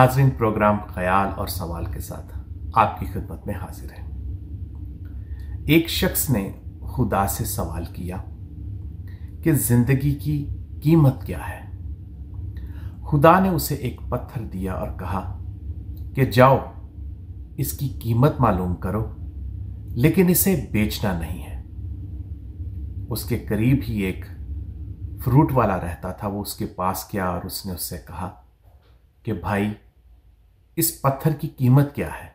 नाजरीन प्रोग्राम ख्याल और सवाल के साथ आपकी खिदमत में हाजिर है एक शख्स ने खुदा से सवाल किया कि जिंदगी की कीमत क्या है खुदा ने उसे एक पत्थर दिया और कहा कि जाओ इसकी कीमत मालूम करो लेकिन इसे बेचना नहीं है उसके करीब ही एक फ्रूट वाला रहता था वो उसके पास गया और उसने उससे कहा कि भाई इस पत्थर की कीमत क्या है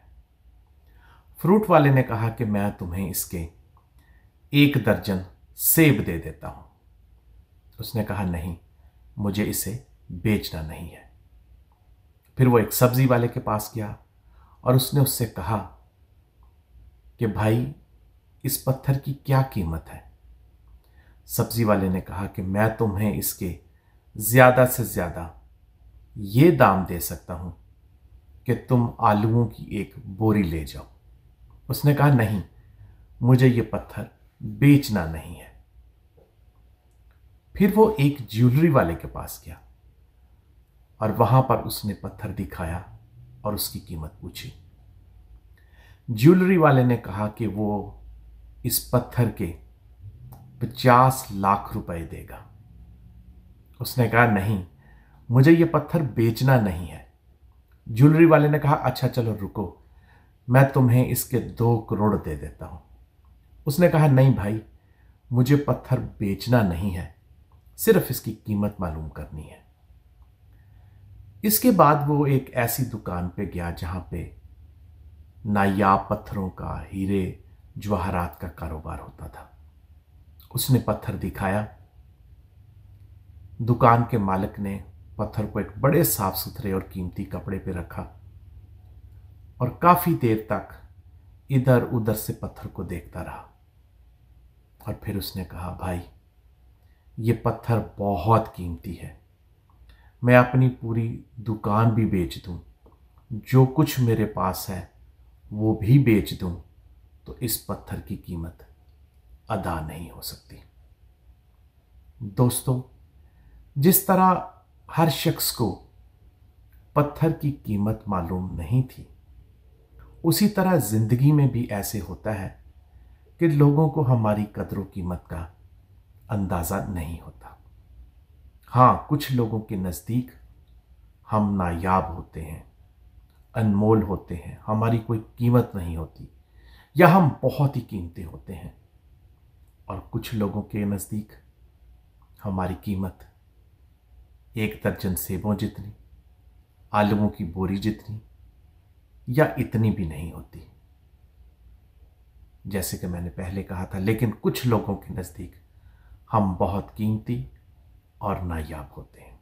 फ्रूट वाले ने कहा कि मैं तुम्हें इसके एक दर्जन सेब दे देता हूं उसने कहा नहीं मुझे इसे बेचना नहीं है फिर वो एक सब्जी वाले के पास गया और उसने उससे कहा कि भाई इस पत्थर की क्या कीमत है सब्जी वाले ने कहा कि मैं तुम्हें इसके ज़्यादा से ज़्यादा ये दाम दे सकता हूं कि तुम आलूओं की एक बोरी ले जाओ उसने कहा नहीं मुझे ये पत्थर बेचना नहीं है फिर वो एक ज्वेलरी वाले के पास गया और वहां पर उसने पत्थर दिखाया और उसकी कीमत पूछी ज्वेलरी वाले ने कहा कि वो इस पत्थर के पचास लाख रुपए देगा उसने कहा नहीं मुझे ये पत्थर बेचना नहीं है ज्वेलरी वाले ने कहा अच्छा चलो रुको मैं तुम्हें इसके दो करोड़ दे देता हूँ उसने कहा नहीं भाई मुझे पत्थर बेचना नहीं है सिर्फ इसकी कीमत मालूम करनी है इसके बाद वो एक ऐसी दुकान पे गया जहां पे नायाब पत्थरों का हीरे जवाहरात का कारोबार होता था उसने पत्थर दिखाया दुकान के मालिक ने पत्थर को एक बड़े साफ सुथरे और कीमती कपड़े पर रखा और काफ़ी देर तक इधर उधर से पत्थर को देखता रहा और फिर उसने कहा भाई ये पत्थर बहुत कीमती है मैं अपनी पूरी दुकान भी बेच दूँ जो कुछ मेरे पास है वो भी बेच दूँ तो इस पत्थर की कीमत अदा नहीं हो सकती दोस्तों जिस तरह हर शख्स को पत्थर की कीमत मालूम नहीं थी उसी तरह ज़िंदगी में भी ऐसे होता है कि लोगों को हमारी कदर कीमत का अंदाज़ा नहीं होता हाँ कुछ लोगों के नज़दीक हम नायाब होते हैं अनमोल होते हैं हमारी कोई कीमत नहीं होती या हम बहुत ही कीमती होते हैं और कुछ लोगों के नज़दीक हमारी कीमत एक दर्जन सेबों जितनी आलुओं की बोरी जितनी या इतनी भी नहीं होती जैसे कि मैंने पहले कहा था लेकिन कुछ लोगों के नज़दीक हम बहुत कीमती और नायाब होते हैं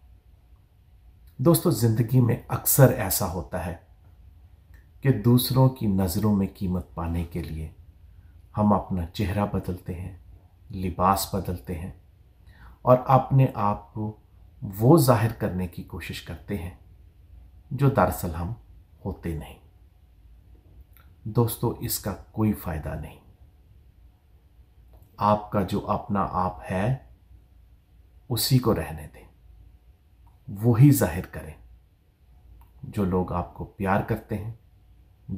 दोस्तों ज़िंदगी में अक्सर ऐसा होता है कि दूसरों की नज़रों में कीमत पाने के लिए हम अपना चेहरा बदलते हैं लिबास बदलते हैं और अपने आप को वो जाहिर करने की कोशिश करते हैं जो दरअसल हम होते नहीं दोस्तों इसका कोई फायदा नहीं आपका जो अपना आप है उसी को रहने दें वो ही जाहिर करें जो लोग आपको प्यार करते हैं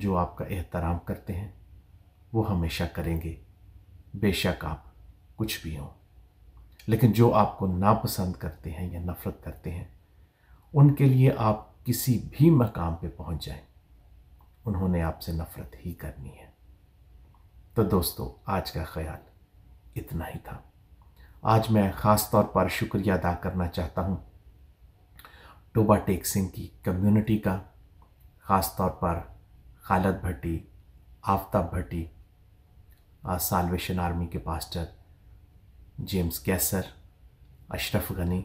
जो आपका एहतराम करते हैं वो हमेशा करेंगे बेशक आप कुछ भी हों लेकिन जो आपको नापसंद करते हैं या नफ़रत करते हैं उनके लिए आप किसी भी मकाम पे पहुंच जाएं उन्होंने आपसे नफ़रत ही करनी है तो दोस्तों आज का ख्याल इतना ही था आज मैं ख़ास तौर पर शुक्रिया अदा करना चाहता हूँ टोबा टेक सिंह की कम्युनिटी का ख़ास तौर पर खालद भट्टी आफ्ताब भट्टी सालवेशन आर्मी के पास्टर जेम्स कैसर अशरफ गनी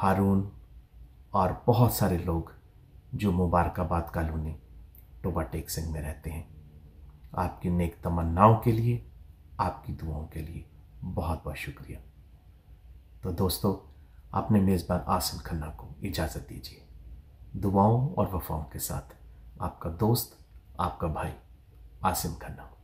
हारून और बहुत सारे लोग जो मुबारकबाद कॉलोनी टोबा टेक सिंह में रहते हैं आपकी नेक तमन्नाओं के लिए आपकी दुआओं के लिए बहुत बहुत शुक्रिया तो दोस्तों अपने मेज़बान आसिम खन्ना को इजाज़त दीजिए दुआओं और वफाओं के साथ आपका दोस्त आपका भाई आसिम खन्ना